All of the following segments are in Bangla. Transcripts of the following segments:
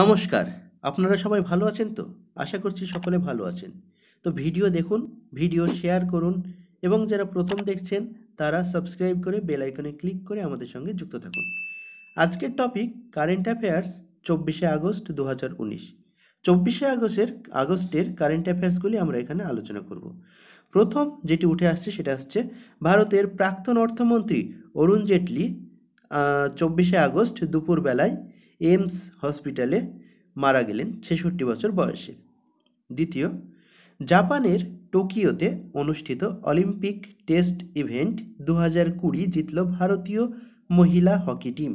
নমস্কার আপনারা সবাই ভালো আছেন তো আশা করছি সকলে ভালো আছেন তো ভিডিও দেখুন ভিডিও শেয়ার করুন এবং যারা প্রথম দেখছেন তারা সাবস্ক্রাইব করে বেল আইকনে ক্লিক করে আমাদের সঙ্গে যুক্ত থাকুন আজকের টপিক কারেন্ট অ্যাফেয়ার্স চব্বিশে আগস্ট দু হাজার উনিশ চব্বিশে আগস্টের আগস্টের কারেন্ট অ্যাফেয়ার্সগুলি আমরা এখানে আলোচনা করব প্রথম যেটি উঠে আসছে সেটা আসছে ভারতের প্রাক্তন অর্থমন্ত্রী অরুণ জেটলি চব্বিশে আগস্ট দুপুরবেলায় এমস হসপিটালে মারা গেলেন ছেষট্টি বছর বয়সে দ্বিতীয় জাপানের টোকিওতে অনুষ্ঠিত অলিম্পিক টেস্ট ইভেন্ট দু হাজার কুড়ি জিতল ভারতীয় মহিলা হকি টিম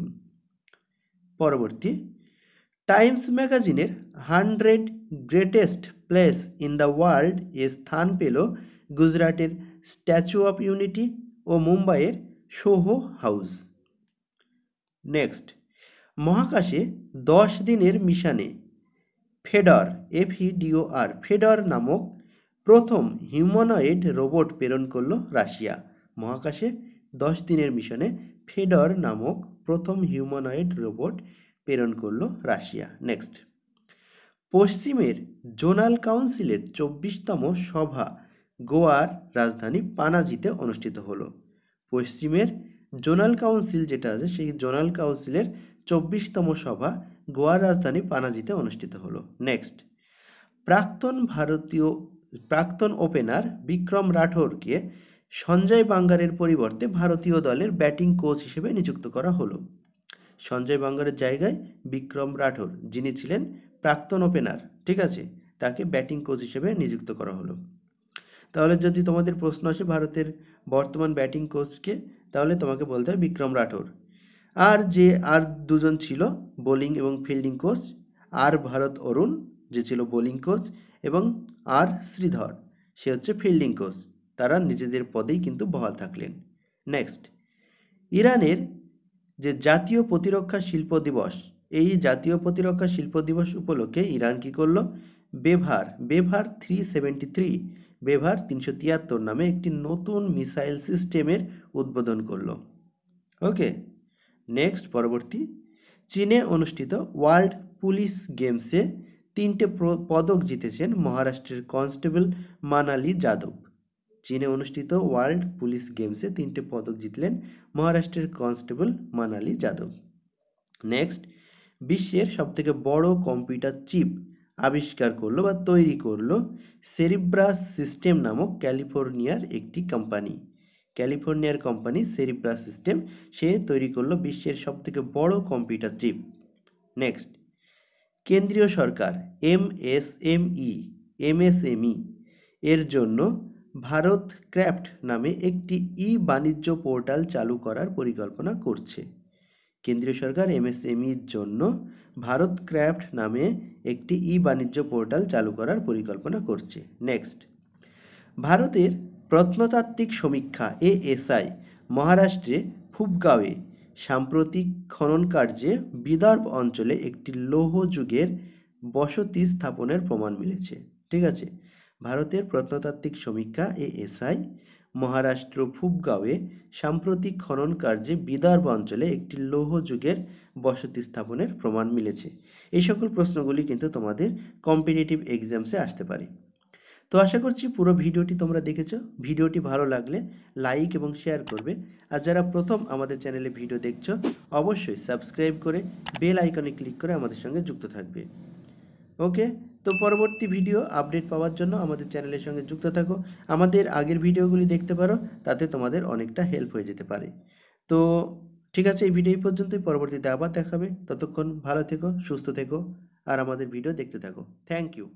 পরবর্তী টাইমস ম্যাগাজিনের hundred greatest place in the world এ স্থান পেল গুজরাটের স্ট্যাচু অফ ইউনিটি ও মুম্বাইয়ের সোহো হাউস নেক্সট মহাকাশে দশ দিনের মিশনে ফেডর আর ফেডর নামক প্রথম হিউম্যানয়েড রোবট প্রেরণ করল রাশিয়া মহাকাশে দশ দিনের মিশনে ফেডর নামক প্রথম হিউম্যানয়েড রোবট প্রেরণ করল রাশিয়া নেক্সট পশ্চিমের জোনাল কাউন্সিলের চব্বিশতম সভা গোয়ার রাজধানী পানাজিতে অনুষ্ঠিত হলো পশ্চিমের জোনাল কাউন্সিল যেটা আছে সেই জোনাল কাউন্সিলের চব্বিশতম সভা গোয়ার রাজধানী পানাজিতে অনুষ্ঠিত হলো নেক্সট প্রাক্তন ভারতীয় প্রাক্তন ওপেনার বিক্রম রাঠোরকে সঞ্জয় বাঙ্গারের পরিবর্তে ভারতীয় দলের ব্যাটিং কোচ হিসেবে নিযুক্ত করা হলো সঞ্জয় বাঙ্গারের জায়গায় বিক্রম রাঠোর যিনি ছিলেন প্রাক্তন ওপেনার ঠিক আছে তাকে ব্যাটিং কোচ হিসেবে নিযুক্ত করা হলো তাহলে যদি তোমাদের প্রশ্ন আসে ভারতের বর্তমান ব্যাটিং কোচকে তাহলে তোমাকে বলতে হয় বিক্রম রাঠোর আর যে আর দুজন ছিল বোলিং এবং ফিল্ডিং কোচ আর ভারত অরুণ যে ছিল বোলিং কোচ এবং আর শ্রীধর সে হচ্ছে ফিল্ডিং কোচ তারা নিজেদের পদেই কিন্তু বহাল থাকলেন নেক্সট ইরানের যে জাতীয় প্রতিরক্ষা শিল্প দিবস এই জাতীয় প্রতিরক্ষা শিল্প দিবস উপলক্ষে ইরান কী করল Bavar Bavar three seventy three Bavar তিনশো তিয়াত্তর নামে একটি নতুন মিসাইল সিস্টেমের উদ্বোধন করলো ওকে নেক্সট পরবর্তী চীনে অনুষ্ঠিত ওয়ার্ল্ড পুলিশ গেমসে তিনটে পদক জিতেছেন মহারাষ্ট্রের কনস্টেবল মানালি যাদব চীনে অনুষ্ঠিত ওয়ার্ল্ড পুলিশ গেমসে তিনটে পদক জিতলেন মহারাষ্ট্রের কনস্টেবল মানালি যাদব নেক্সট বিশ্বের সবথেকে বড় কম্পিউটার চিপ আবিষ্কার করলো বা তৈরি করলো সেরিব্রাস সিস্টেম নামক ক্যালিফোর্নিয়ার একটি কোম্পানি ক্যালিফোর্নিয়ার কোম্পানি সেরিপ্লা সিস্টেম সে তৈরি করলো বিশ্বের সবথেকে বড় কম্পিউটার চিপ নেক্সট কেন্দ্রীয় সরকার M S M E MSME এর জন্য ভারত ক্র্যাফট নামে একটি ই বাণিজ্য পোর্টাল চালু করার পরিকল্পনা করছে কেন্দ্রীয় সরকার এমএসএমইর জন্য ভারত ক্র্যাফট নামে একটি ই বাণিজ্য পোর্টাল চালু করার পরিকল্পনা করছে নেক্সট ভারতের প্রত্নতাত্ত্বিক সমীক্ষা এএসআই মহারাষ্ট্রে ফুবগাঁওয়ে সাম্প্রতিক খননকার্যে বিদর্ভ অঞ্চলে একটি লৌহ যুগের বসতি স্থাপনের প্রমাণ মিলেছে ঠিক আছে ভারতের প্রত্নতাত্ত্বিক সমীক্ষা এএসআই মহারাষ্ট্র ফুবগাঁওয়ে সাম্প্রতিক খননকার্যে বিদর্ভ অঞ্চলে একটি লৌহ যুগের বসতি স্থাপনের প্রমাণ মিলেছে এই সকল প্রশ্নগুলি কিন্তু তোমাদের কম্পিটিটিভ এক্সামসে আসতে পারে তো আশা করছি পুরো ভিডিওটি তোমরা দেখেছ ভিডিওটি ভালো লাগলে লাইক এবং শেয়ার করবে আর যারা প্রথম আমাদের চ্যানেলে ভিডিও দেখছো অবশ্যই সাবস্ক্রাইব করে বেল আইকনে ক্লিক করে আমাদের সঙ্গে যুক্ত থাকবে ওকে তো পরবর্তী ভিডিও আপডেট পাওয়ার জন্য আমাদের চ্যানেলের সঙ্গে যুক্ত থাকো আমাদের আগের ভিডিওগুলি দেখতে পারো তাতে তোমাদের অনেকটা হেল্প হয়ে যেতে পারে তো ঠিক আছে এই ভিডিও পর্যন্তই পরবর্তীতে আবার দেখাবে ততক্ষণ ভালো থেকো সুস্থ থেকো আর আমাদের ভিডিও দেখতে থাকো থ্যাংক ইউ